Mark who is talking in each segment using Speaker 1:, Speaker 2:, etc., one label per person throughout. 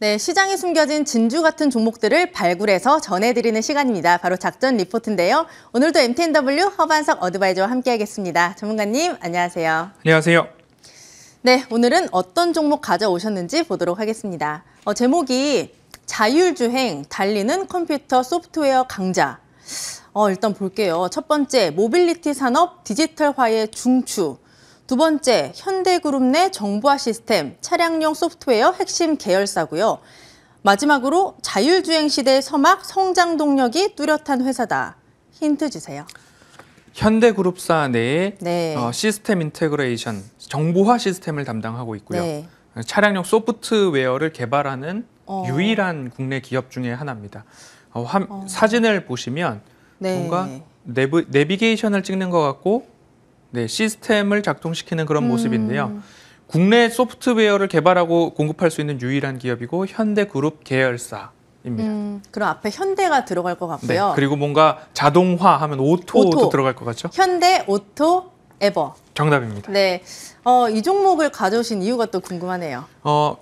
Speaker 1: 네, 시장에 숨겨진 진주 같은 종목들을 발굴해서 전해드리는 시간입니다. 바로 작전 리포트인데요. 오늘도 MTNW 허반석 어드바이저와 함께하겠습니다. 전문가님, 안녕하세요. 안녕하세요. 네, 오늘은 어떤 종목 가져오셨는지 보도록 하겠습니다. 어, 제목이 자율주행, 달리는 컴퓨터 소프트웨어 강자. 어, 일단 볼게요. 첫 번째, 모빌리티 산업 디지털화의 중추. 두 번째, 현대그룹 내 정보화 시스템, 차량용 소프트웨어 핵심 계열사고요. 마지막으로 자율주행 시대의 서막 성장 동력이 뚜렷한 회사다. 힌트 주세요.
Speaker 2: 현대그룹사 내에 네. 어, 시스템 인테그레이션, 정보화 시스템을 담당하고 있고요. 네. 차량용 소프트웨어를 개발하는 어. 유일한 국내 기업 중의 하나입니다. 어, 화, 어. 사진을 보시면 네. 뭔가 내부, 내비게이션을 찍는 것 같고 네, 시스템을 작동시키는 그런 음. 모습인데요. 국내 소프트웨어를 개발하고 공급할 수 있는 유일한 기업이고 현대그룹 계열사.
Speaker 1: 입니다. 음, 그럼 앞에 현대가 들어갈 것 네, 같고요. 네,
Speaker 2: 그리고 뭔가 자동화 하면 오토도 오토. 들어갈 것 같죠?
Speaker 1: 현대, 오토, 에버. 정답입니다. 네. 어, 이 종목을 가져오신 이유가 또 궁금하네요.
Speaker 2: 어,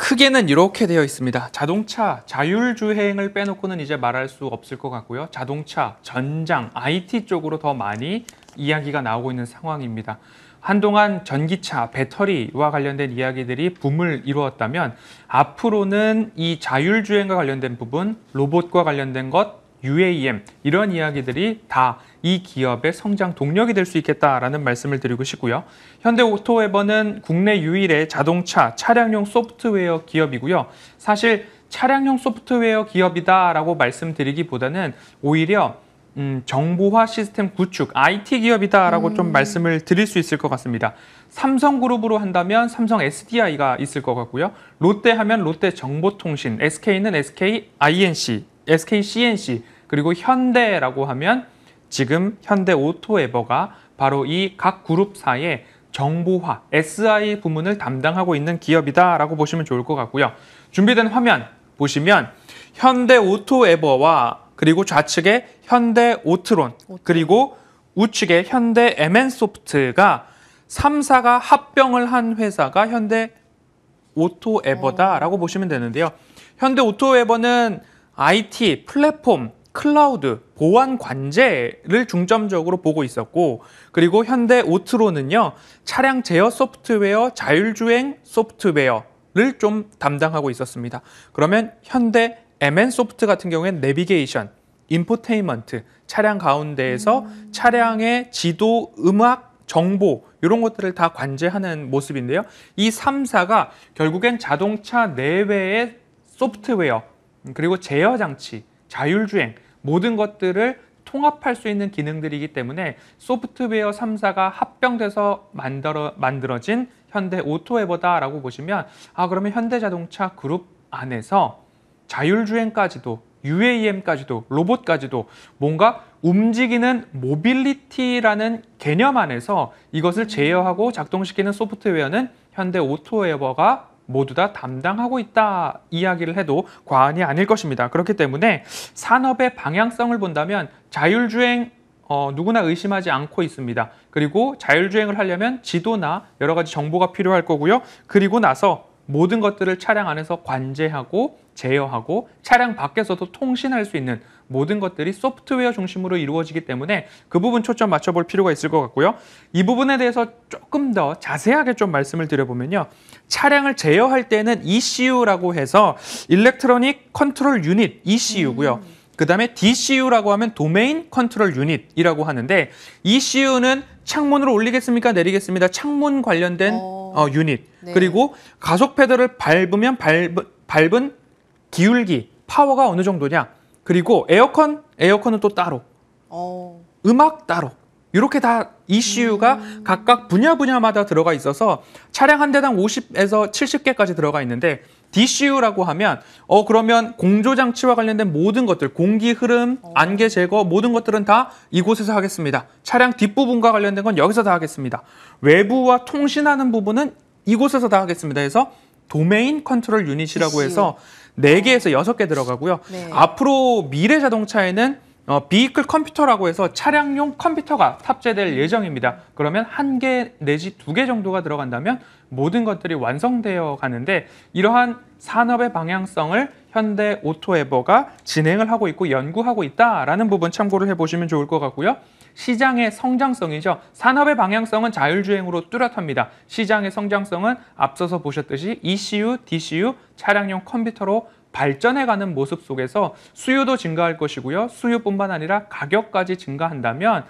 Speaker 2: 크게는 이렇게 되어 있습니다. 자동차, 자율주행을 빼놓고는 이제 말할 수 없을 것 같고요. 자동차, 전장, IT 쪽으로 더 많이 이야기가 나오고 있는 상황입니다. 한동안 전기차, 배터리와 관련된 이야기들이 붐을 이루었다면 앞으로는 이 자율주행과 관련된 부분, 로봇과 관련된 것, UAM 이런 이야기들이 다 이 기업의 성장 동력이 될 수 있겠다라는 말씀을 드리고 싶고요. 현대오토웨버는 국내 유일의 자동차 차량용 소프트웨어 기업이고요. 사실 차량용 소프트웨어 기업이다라고 말씀드리기보다는 오히려 음, 정보화 시스템 구축, IT 기업이다라고 음. 좀 말씀을 드릴 수 있을 것 같습니다. 삼성그룹으로 한다면 삼성 SDI가 있을 것 같고요. 롯데 하면 롯데 정보통신, SK는 SK INC, SK CNC 그리고 현대라고 하면 지금 현대 오토에버가 바로 이 각 그룹사의 정보화, SI 부문을 담당하고 있는 기업이다라고 보시면 좋을 것 같고요. 준비된 화면 보시면 현대 오토에버와 그리고 좌측에 현대 오트론 그리고 우측에 현대 MN소프트가 3사가 합병을 한 회사가 현대 오토에버다라고 어. 보시면 되는데요. 현대 오토에버는 IT 플랫폼 클라우드, 보안 관제를 중점적으로 보고 있었고 그리고 현대 오트로는요 차량 제어 소프트웨어, 자율주행 소프트웨어를 좀 담당하고 있었습니다. 그러면 현대 MN 소프트 같은 경우엔 내비게이션, 인포테인먼트, 차량 가운데에서 음. 차량의 지도, 음악, 정보 이런 것들을 다 관제하는 모습인데요. 이 3사가 결국엔 자동차 내외의 소프트웨어 그리고 제어 장치 자율주행 모든 것들을 통합할 수 있는 기능들이기 때문에 소프트웨어 3사가 합병돼서 만들어, 만들어진 현대 오토웨버다라고 보시면 아 그러면 현대자동차 그룹 안에서 자율주행까지도 UAM까지도 로봇까지도 뭔가 움직이는 모빌리티라는 개념 안에서 이것을 제어하고 작동시키는 소프트웨어는 현대 오토웨버가 모두 다 담당하고 있다 이야기를 해도 과언이 아닐 것입니다. 그렇기 때문에 산업의 방향성을 본다면 자율주행 어, 누구나 의심하지 않고 있습니다. 그리고 자율주행을 하려면 지도나 여러 가지 정보가 필요할 거고요. 그리고 나서 모든 것들을 차량 안에서 관제하고 제어하고 차량 밖에서도 통신할 수 있는 모든 것들이 소프트웨어 중심으로 이루어지기 때문에 그 부분 초점 맞춰볼 필요가 있을 것 같고요. 이 부분에 대해서 조금 더 자세하게 좀 말씀을 드려보면요. 차량을 제어할 때는 ECU라고 해서 일렉트로닉 컨트롤 유닛 ECU고요. 음. 그 다음에 DCU라고 하면 도메인 컨트롤 유닛이라고 하는데 ECU는 창문으로 올리겠습니까? 내리겠습니다. 창문 관련된 어... 어, 유닛. 네. 그리고 가속 페달을 밟으면 밟, 밟은 기울기, 파워가 어느 정도냐? 그리고 에어컨, 에어컨은 또 따로. 어. 음악 따로. 이렇게 다 이슈가 음. 각각 분야 분야마다 들어가 있어서 차량 한 대당 50에서 70개까지 들어가 있는데 DCU라고 하면 어 그러면 공조 장치와 관련된 모든 것들 공기 흐름, 어. 안개 제거 모든 것들은 다 이곳에서 하겠습니다. 차량 뒷부분과 관련된 건 여기서 다 하겠습니다. 외부와 통신하는 부분은 이곳에서 다 하겠습니다. 해서 도메인 컨트롤 유닛이라고 해서 네개에서 여섯 개 들어가고요. 네. 앞으로 미래 자동차에는 어, 비이클 컴퓨터라고 해서 차량용 컴퓨터가 탑재될 음. 예정입니다. 그러면 한 개 내지 두 개 정도가 들어간다면 모든 것들이 완성되어 가는데 이러한 산업의 방향성을 현대 오토에버가 진행을 하고 있고 연구하고 있다라는 부분 참고를 해보시면 좋을 것 같고요. 시장의 성장성이죠. 산업의 방향성은 자율주행으로 뚜렷합니다. 시장의 성장성은 앞서서 보셨듯이 ECU, DCU, 차량용 컴퓨터로 발전해가는 모습 속에서 수요도 증가할 것이고요. 수요뿐만 아니라 가격까지 증가한다면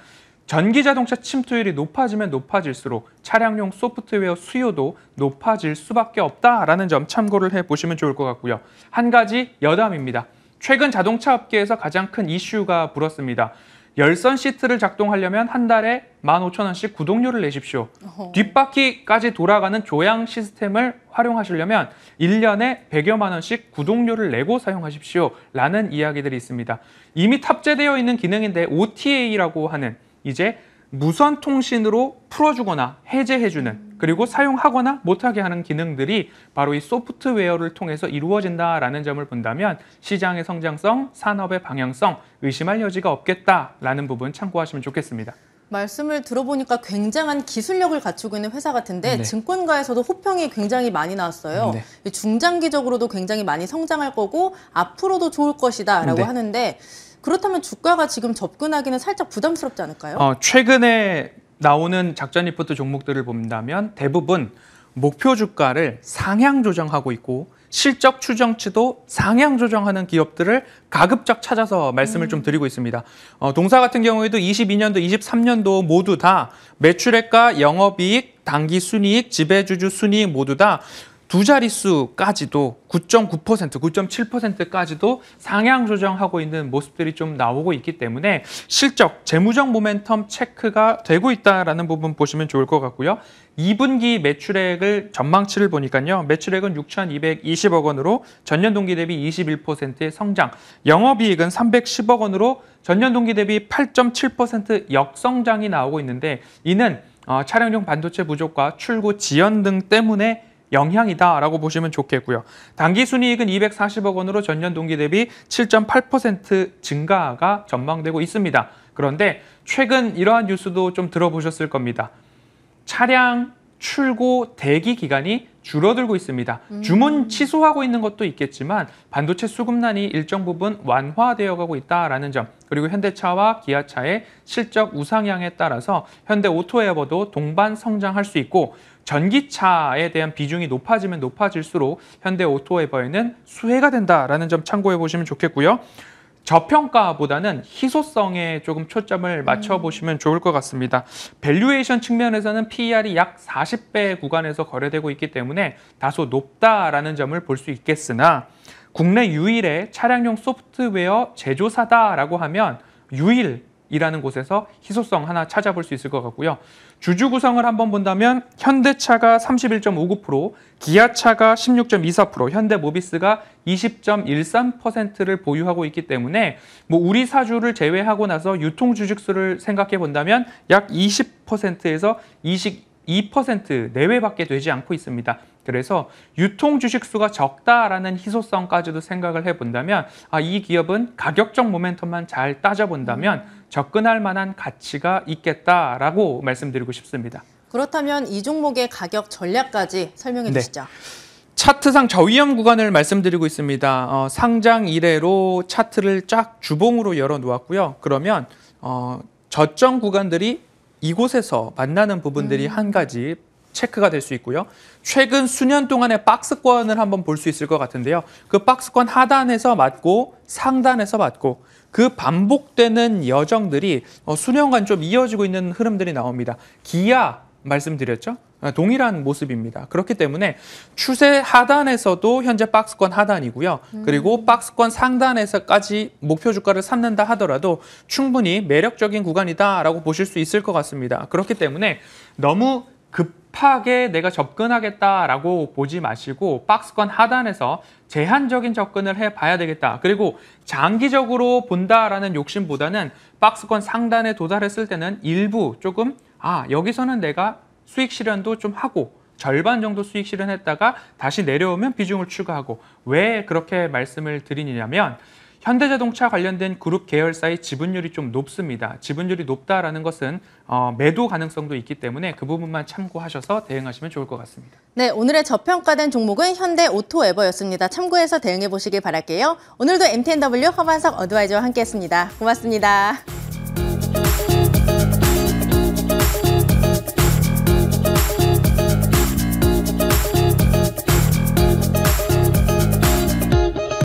Speaker 2: 전기 자동차 침투율이 높아지면 높아질수록 차량용 소프트웨어 수요도 높아질 수밖에 없다라는 점 참고를 해보시면 좋을 것 같고요. 한 가지 여담입니다. 최근 자동차 업계에서 가장 큰 이슈가 불었습니다. 열선 시트를 작동하려면 한 달에 15,000원씩 구독료를 내십시오. 어허. 뒷바퀴까지 돌아가는 조향 시스템을 활용하시려면 1년에 100여만 원씩 구독료를 내고 사용하십시오. 라는 이야기들이 있습니다. 이미 탑재되어 있는 기능인데 OTA라고 하는 이제 무선 통신으로 풀어주거나 해제해주는 그리고 사용하거나 못하게 하는 기능들이 바로 이 소프트웨어를 통해서 이루어진다라는 점을 본다면 시장의 성장성, 산업의 방향성 의심할 여지가 없겠다라는 부분 참고하시면 좋겠습니다.
Speaker 1: 말씀을 들어보니까 굉장한 기술력을 갖추고 있는 회사 같은데 네. 증권가에서도 호평이 굉장히 많이 나왔어요. 네. 중장기적으로도 굉장히 많이 성장할 거고 앞으로도 좋을 것이다 라고 네. 하는데 그렇다면 주가가 지금 접근하기는 살짝 부담스럽지 않을까요? 어,
Speaker 2: 최근에 나오는 작전 리포트 종목들을 본다면 대부분 목표 주가를 상향 조정하고 있고 실적 추정치도 상향 조정하는 기업들을 가급적 찾아서 말씀을 음. 좀 드리고 있습니다. 어, 동사 같은 경우에도 22년도, 23년도 모두 다 매출액과 영업이익, 당기 순이익, 지배주주 순이익 모두 다두 자릿수까지도 9.9%, 9.7%까지도 상향 조정하고 있는 모습들이 좀 나오고 있기 때문에 실적, 재무적 모멘텀 체크가 되고 있다라는 부분 보시면 좋을 것 같고요. 2분기 매출액을 전망치를 보니까요. 매출액은 6,220억 원으로 전년 동기 대비 21%의 성장, 영업이익은 310억 원으로 전년 동기 대비 8.7% 역성장이 나오고 있는데 이는 어, 차량용 반도체 부족과 출고 지연 등 때문에 영향이다라고 보시면 좋겠고요. 단기 순이익은 240억 원으로 전년 동기 대비 7.8% 증가가 전망되고 있습니다. 그런데 최근 이러한 뉴스도 좀 들어보셨을 겁니다. 차량 출고 대기 기간이 줄어들고 있습니다. 음. 주문 취소하고 있는 것도 있겠지만 반도체 수급난이 일정 부분 완화되어 가고 있다라는 점 그리고 현대차와 기아차의 실적 우상향에 따라서 현대 오토웨어도 동반 성장할 수 있고 전기차에 대한 비중이 높아지면 높아질수록 현대 오토웨어에는 수혜가 된다라는 점 참고해 보시면 좋겠고요. 저평가보다는 희소성에 조금 초점을 음. 맞춰보시면 좋을 것 같습니다. 밸류에이션 측면에서는 PER이 약 40배 구간에서 거래되고 있기 때문에 다소 높다라는 점을 볼 수 있겠으나 국내 유일의 차량용 소프트웨어 제조사다라고 하면 유일 이라는 곳에서 희소성 하나 찾아볼 수 있을 것 같고요. 주주 구성을 한번 본다면 현대차가 31.59%, 기아차가 16.24%, 현대모비스가 20.13%를 보유하고 있기 때문에 뭐 우리 사주를 제외하고 나서 유통 주식수를 생각해 본다면 약 20%에서 22% 내외밖에 되지 않고 있습니다. 그래서 유통 주식수가 적다라는 희소성까지도 생각을 해본다면 아, 이 기업은 가격적 모멘텀만 잘 따져본다면 접근할 만한 가치가 있겠다라고 말씀드리고 싶습니다.
Speaker 1: 그렇다면 이 종목의 가격 전략까지 설명해 네. 주시죠.
Speaker 2: 차트상 저위험 구간을 말씀드리고 있습니다. 어, 상장 이래로 차트를 쫙 주봉으로 열어놓았고요. 그러면 어, 저점 구간들이 이곳에서 만나는 부분들이 음. 한 가지 체크가 될 수 있고요. 최근 수년 동안의 박스권을 한번 볼 수 있을 것 같은데요. 그 박스권 하단에서 맞고 상단에서 맞고 그 반복되는 여정들이 어, 수년간 좀 이어지고 있는 흐름들이 나옵니다. 기아 말씀드렸죠? 아, 동일한 모습입니다. 그렇기 때문에 추세 하단에서도 현재 박스권 하단이고요. 음. 그리고 박스권 상단에서까지 목표 주가를 삼는다 하더라도 충분히 매력적인 구간이다라고 보실 수 있을 것 같습니다. 그렇기 때문에 너무 급하게 내가 접근하겠다라고 보지 마시고 박스권 하단에서 제한적인 접근을 해봐야 되겠다. 그리고 장기적으로 본다라는 욕심보다는 박스권 상단에 도달했을 때는 일부 조금 아 여기서는 내가 수익 실현도 좀 하고 절반 정도 수익 실현했다가 다시 내려오면 비중을 추가하고 왜 그렇게 말씀을 드리냐면 현대자동차 관련된 그룹 계열사의 지분율이 좀 높습니다. 지분율이 높다라는 것은 어, 매도 가능성도 있기 때문에 그 부분만 참고하셔서 대응하시면 좋을 것 같습니다.
Speaker 1: 네, 오늘의 저평가된 종목은 현대 오토에버였습니다. 참고해서 대응해 보시길 바랄게요. 오늘도 MTNW 허반석 어드바이저와 함께했습니다. 고맙습니다.